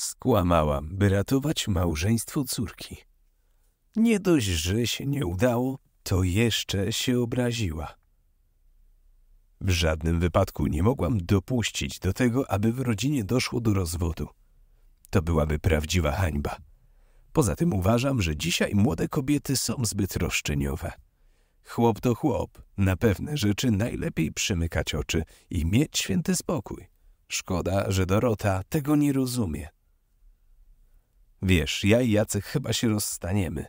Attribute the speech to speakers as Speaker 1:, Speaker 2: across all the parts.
Speaker 1: Skłamałam, by ratować małżeństwo córki. Nie dość, że się nie udało, to jeszcze się obraziła. W żadnym wypadku nie mogłam dopuścić do tego, aby w rodzinie doszło do rozwodu. To byłaby prawdziwa hańba. Poza tym uważam, że dzisiaj młode kobiety są zbyt roszczeniowe. Chłop to chłop. Na pewne rzeczy najlepiej przymykać oczy i mieć święty spokój. Szkoda, że Dorota tego nie rozumie. Wiesz, ja i Jacek chyba się rozstaniemy.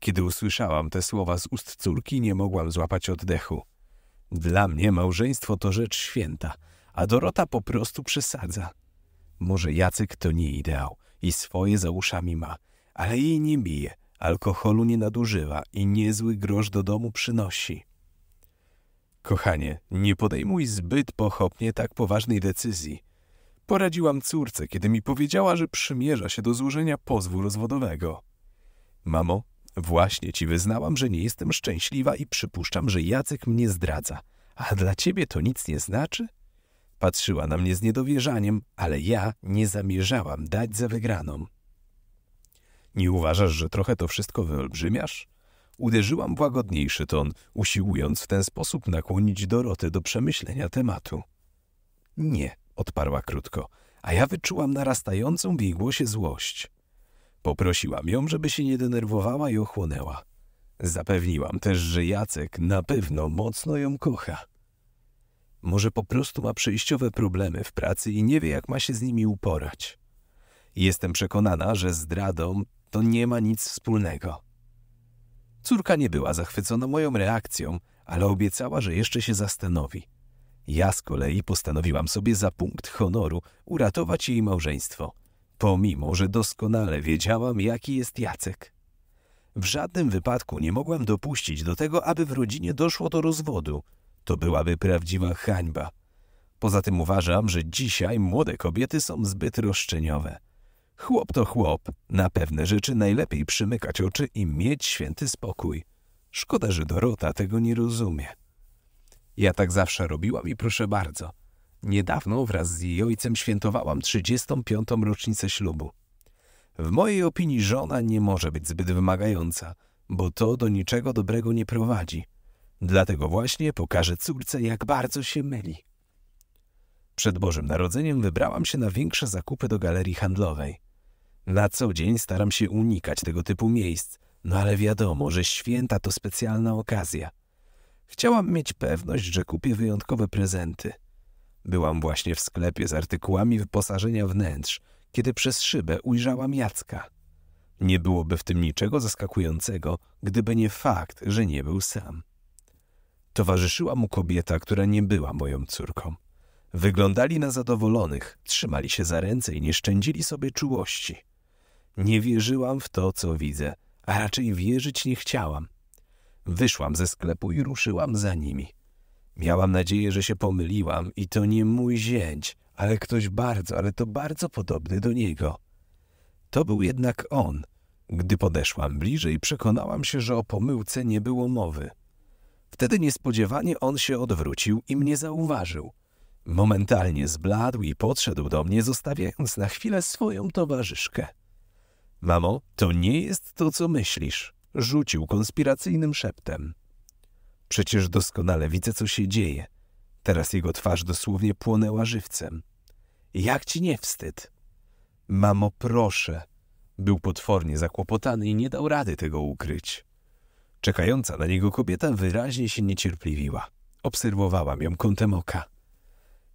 Speaker 1: Kiedy usłyszałam te słowa z ust córki, nie mogłam złapać oddechu. Dla mnie małżeństwo to rzecz święta, a Dorota po prostu przesadza. Może Jacek to nie ideał i swoje za uszami ma, ale jej nie bije, alkoholu nie nadużywa i niezły grosz do domu przynosi. Kochanie, nie podejmuj zbyt pochopnie tak poważnej decyzji. Poradziłam córce, kiedy mi powiedziała, że przymierza się do złożenia pozwu rozwodowego. Mamo, właśnie ci wyznałam, że nie jestem szczęśliwa i przypuszczam, że Jacek mnie zdradza. A dla ciebie to nic nie znaczy? Patrzyła na mnie z niedowierzaniem, ale ja nie zamierzałam dać za wygraną. Nie uważasz, że trochę to wszystko wyolbrzymiasz? Uderzyłam w łagodniejszy ton, usiłując w ten sposób nakłonić Dorotę do przemyślenia tematu. Nie, odparła krótko, a ja wyczułam narastającą w jej głosie złość. Poprosiłam ją, żeby się nie denerwowała i ochłonęła. Zapewniłam też, że Jacek na pewno mocno ją kocha. Może po prostu ma przejściowe problemy w pracy i nie wie, jak ma się z nimi uporać. Jestem przekonana, że zdradą to nie ma nic wspólnego. Córka nie była zachwycona moją reakcją, ale obiecała, że jeszcze się zastanowi. Ja z kolei postanowiłam sobie za punkt honoru uratować jej małżeństwo, pomimo że doskonale wiedziałam, jaki jest Jacek. W żadnym wypadku nie mogłam dopuścić do tego, aby w rodzinie doszło do rozwodu. To byłaby prawdziwa hańba. Poza tym uważam, że dzisiaj młode kobiety są zbyt roszczeniowe. Chłop to chłop. Na pewne rzeczy najlepiej przymykać oczy i mieć święty spokój. Szkoda, że Dorota tego nie rozumie. Ja tak zawsze robiłam i proszę bardzo. Niedawno wraz z jej ojcem świętowałam 35. rocznicę ślubu. W mojej opinii żona nie może być zbyt wymagająca, bo to do niczego dobrego nie prowadzi. Dlatego właśnie pokażę córce, jak bardzo się myli. Przed Bożym Narodzeniem wybrałam się na większe zakupy do galerii handlowej. Na co dzień staram się unikać tego typu miejsc, no ale wiadomo, że święta to specjalna okazja – Chciałam mieć pewność, że kupię wyjątkowe prezenty. Byłam właśnie w sklepie z artykułami wyposażenia wnętrz, kiedy przez szybę ujrzałam Jacka. Nie byłoby w tym niczego zaskakującego, gdyby nie fakt, że nie był sam. Towarzyszyła mu kobieta, która nie była moją córką. Wyglądali na zadowolonych, trzymali się za ręce i nie szczędzili sobie czułości. Nie wierzyłam w to, co widzę, a raczej wierzyć nie chciałam. Wyszłam ze sklepu i ruszyłam za nimi. Miałam nadzieję, że się pomyliłam i to nie mój zięć, ale ktoś bardzo, ale to bardzo podobny do niego. To był jednak on. Gdy podeszłam bliżej, przekonałam się, że o pomyłce nie było mowy. Wtedy niespodziewanie on się odwrócił i mnie zauważył. Momentalnie zbladł i podszedł do mnie, zostawiając na chwilę swoją towarzyszkę. Mamo, to nie jest to, co myślisz. Rzucił konspiracyjnym szeptem. Przecież doskonale widzę, co się dzieje. Teraz jego twarz dosłownie płonęła żywcem. Jak ci nie wstyd? Mamo, proszę. Był potwornie zakłopotany i nie dał rady tego ukryć. Czekająca na niego kobieta wyraźnie się niecierpliwiła. Obserwowałam ją kątem oka.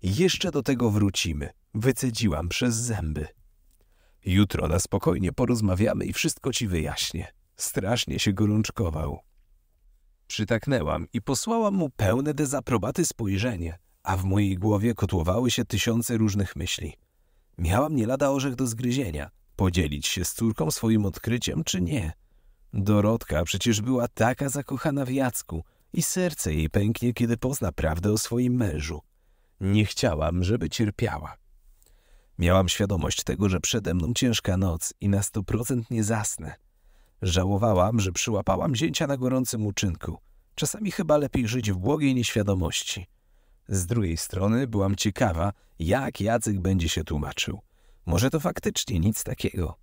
Speaker 1: Jeszcze do tego wrócimy. Wycedziłam przez zęby. Jutro na spokojnie porozmawiamy i wszystko ci wyjaśnię. Strasznie się gorączkował. Przytaknęłam i posłałam mu pełne dezaprobaty spojrzenie, a w mojej głowie kotłowały się tysiące różnych myśli. Miałam nie lada orzech do zgryzienia, podzielić się z córką swoim odkryciem czy nie. Dorotka przecież była taka zakochana w Jacku i serce jej pęknie, kiedy pozna prawdę o swoim mężu. Nie chciałam, żeby cierpiała. Miałam świadomość tego, że przede mną ciężka noc i na sto procent nie zasnę. Żałowałam, że przyłapałam zięcia na gorącym uczynku. Czasami chyba lepiej żyć w błogiej nieświadomości. Z drugiej strony byłam ciekawa, jak Jacek będzie się tłumaczył. Może to faktycznie nic takiego.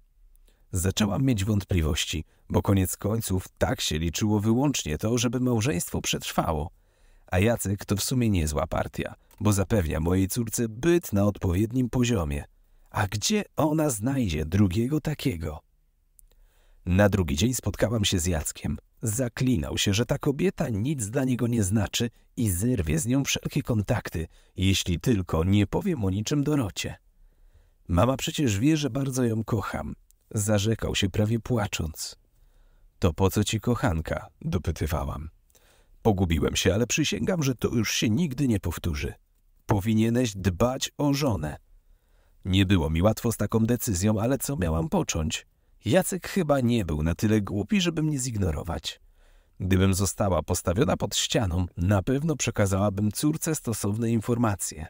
Speaker 1: Zaczęłam mieć wątpliwości, bo koniec końców tak się liczyło wyłącznie to, żeby małżeństwo przetrwało. A Jacek to w sumie niezła partia, bo zapewnia mojej córce byt na odpowiednim poziomie. A gdzie ona znajdzie drugiego takiego? Na drugi dzień spotkałam się z Jackiem. Zaklinał się, że ta kobieta nic dla niego nie znaczy i zerwie z nią wszelkie kontakty, jeśli tylko nie powiem o niczym Dorocie. Mama przecież wie, że bardzo ją kocham. Zarzekał się prawie płacząc. To po co ci kochanka? dopytywałam. Pogubiłem się, ale przysięgam, że to już się nigdy nie powtórzy. Powinieneś dbać o żonę. Nie było mi łatwo z taką decyzją, ale co miałam począć? Jacek chyba nie był na tyle głupi, żeby mnie zignorować. Gdybym została postawiona pod ścianą, na pewno przekazałabym córce stosowne informacje.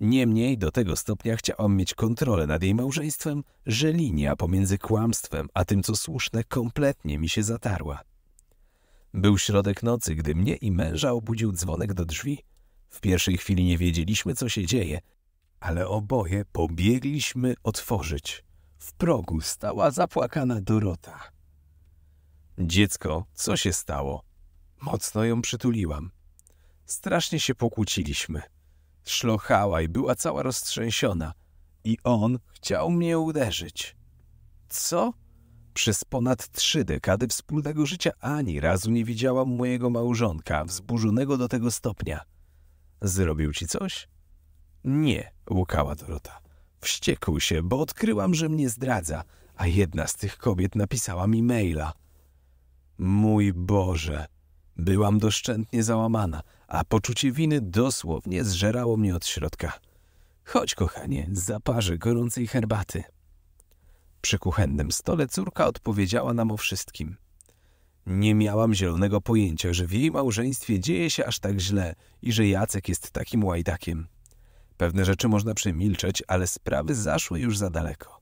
Speaker 1: Niemniej do tego stopnia chciałam mieć kontrolę nad jej małżeństwem, że linia pomiędzy kłamstwem a tym, co słuszne, kompletnie mi się zatarła. Był środek nocy, gdy mnie i męża obudził dzwonek do drzwi. W pierwszej chwili nie wiedzieliśmy, co się dzieje, ale oboje pobiegliśmy otworzyć. W progu stała zapłakana Dorota. Dziecko, co się stało? Mocno ją przytuliłam. Strasznie się pokłóciliśmy. Szlochała i była cała roztrzęsiona. I on chciał mnie uderzyć. Co? Przez ponad trzy dekady wspólnego życia ani razu nie widziałam mojego małżonka, wzburzonego do tego stopnia. Zrobił ci coś? Nie, łukała Dorota. Wściekł się, bo odkryłam, że mnie zdradza, a jedna z tych kobiet napisała mi maila. Mój Boże! Byłam doszczętnie załamana, a poczucie winy dosłownie zżerało mnie od środka. Chodź, kochanie, zaparzę gorącej herbaty. Przy kuchennym stole córka odpowiedziała nam o wszystkim. Nie miałam zielonego pojęcia, że w jej małżeństwie dzieje się aż tak źle i że Jacek jest takim łajdakiem. Pewne rzeczy można przemilczeć, ale sprawy zaszły już za daleko.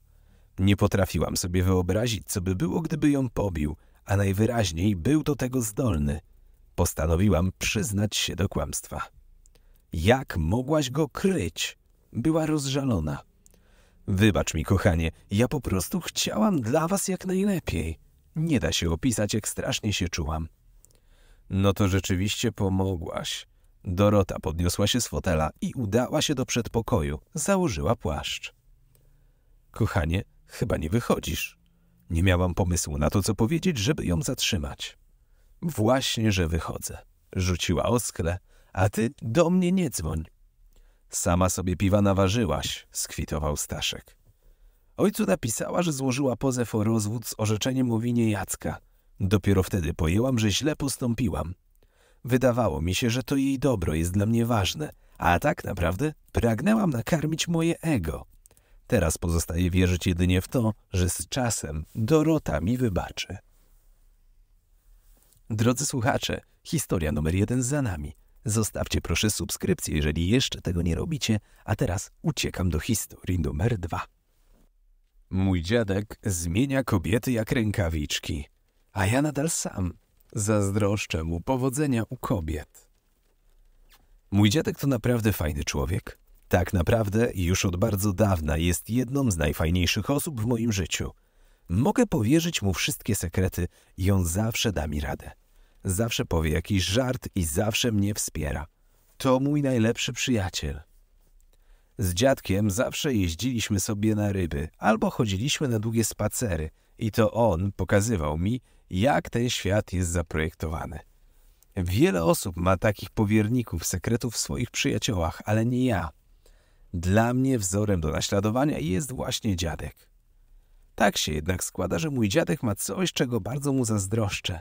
Speaker 1: Nie potrafiłam sobie wyobrazić, co by było, gdyby ją pobił, a najwyraźniej był do tego zdolny. Postanowiłam przyznać się do kłamstwa. Jak mogłaś go kryć? Była rozżalona. Wybacz mi, kochanie, ja po prostu chciałam dla was jak najlepiej. Nie da się opisać, jak strasznie się czułam. No to rzeczywiście pomogłaś. Dorota podniosła się z fotela i udała się do przedpokoju. Założyła płaszcz. Kochanie, chyba nie wychodzisz. Nie miałam pomysłu na to, co powiedzieć, żeby ją zatrzymać. Właśnie, że wychodzę. Rzuciła oskle, a ty do mnie nie dzwoń. Sama sobie piwa naważyłaś, skwitował Staszek. Ojcu napisała, że złożyła pozew o rozwód z orzeczeniem o winie Jacka. Dopiero wtedy pojęłam, że źle postąpiłam. Wydawało mi się, że to jej dobro jest dla mnie ważne, a tak naprawdę pragnęłam nakarmić moje ego. Teraz pozostaje wierzyć jedynie w to, że z czasem Dorota mi wybaczy. Drodzy słuchacze, historia numer jeden za nami. Zostawcie proszę subskrypcję, jeżeli jeszcze tego nie robicie, a teraz uciekam do historii numer dwa. Mój dziadek zmienia kobiety jak rękawiczki, a ja nadal sam Zazdroszczę mu powodzenia u kobiet. Mój dziadek to naprawdę fajny człowiek. Tak naprawdę już od bardzo dawna jest jedną z najfajniejszych osób w moim życiu. Mogę powierzyć mu wszystkie sekrety i on zawsze da mi radę. Zawsze powie jakiś żart i zawsze mnie wspiera. To mój najlepszy przyjaciel. Z dziadkiem zawsze jeździliśmy sobie na ryby albo chodziliśmy na długie spacery i to on pokazywał mi, jak ten świat jest zaprojektowany. Wiele osób ma takich powierników, sekretów w swoich przyjaciołach, ale nie ja. Dla mnie wzorem do naśladowania jest właśnie dziadek. Tak się jednak składa, że mój dziadek ma coś, czego bardzo mu zazdroszczę.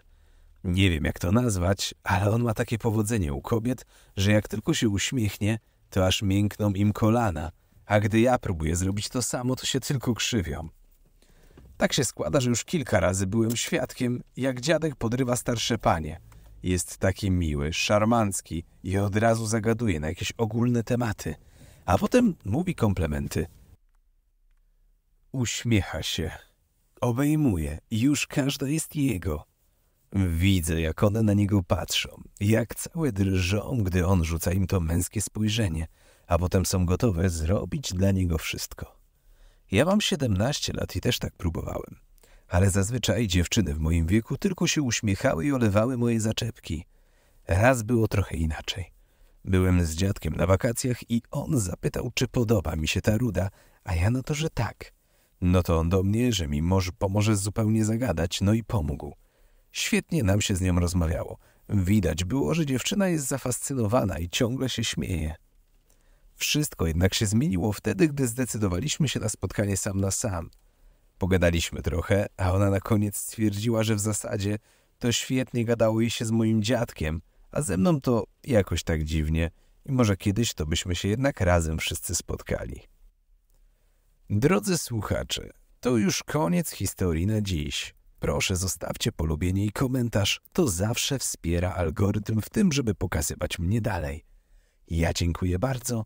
Speaker 1: Nie wiem, jak to nazwać, ale on ma takie powodzenie u kobiet, że jak tylko się uśmiechnie, to aż miękną im kolana, a gdy ja próbuję zrobić to samo, to się tylko krzywią. Tak się składa, że już kilka razy byłem świadkiem, jak dziadek podrywa starsze panie. Jest taki miły, szarmancki i od razu zagaduje na jakieś ogólne tematy, a potem mówi komplementy. Uśmiecha się, obejmuje, już każda jest jego. Widzę, jak one na niego patrzą, jak całe drżą, gdy on rzuca im to męskie spojrzenie, a potem są gotowe zrobić dla niego wszystko. Ja mam 17 lat i też tak próbowałem. Ale zazwyczaj dziewczyny w moim wieku tylko się uśmiechały i olewały moje zaczepki. Raz było trochę inaczej. Byłem z dziadkiem na wakacjach i on zapytał, czy podoba mi się ta ruda, a ja no to, że tak. No to on do mnie, że mi może pomoże zupełnie zagadać, no i pomógł. Świetnie nam się z nią rozmawiało. Widać było, że dziewczyna jest zafascynowana i ciągle się śmieje. Wszystko jednak się zmieniło wtedy, gdy zdecydowaliśmy się na spotkanie sam na sam. Pogadaliśmy trochę, a ona na koniec stwierdziła, że w zasadzie to świetnie gadało jej się z moim dziadkiem, a ze mną to jakoś tak dziwnie i może kiedyś to byśmy się jednak razem wszyscy spotkali. Drodzy słuchacze, to już koniec historii na dziś. Proszę zostawcie polubienie i komentarz, to zawsze wspiera algorytm w tym, żeby pokazywać mnie dalej. Ja dziękuję bardzo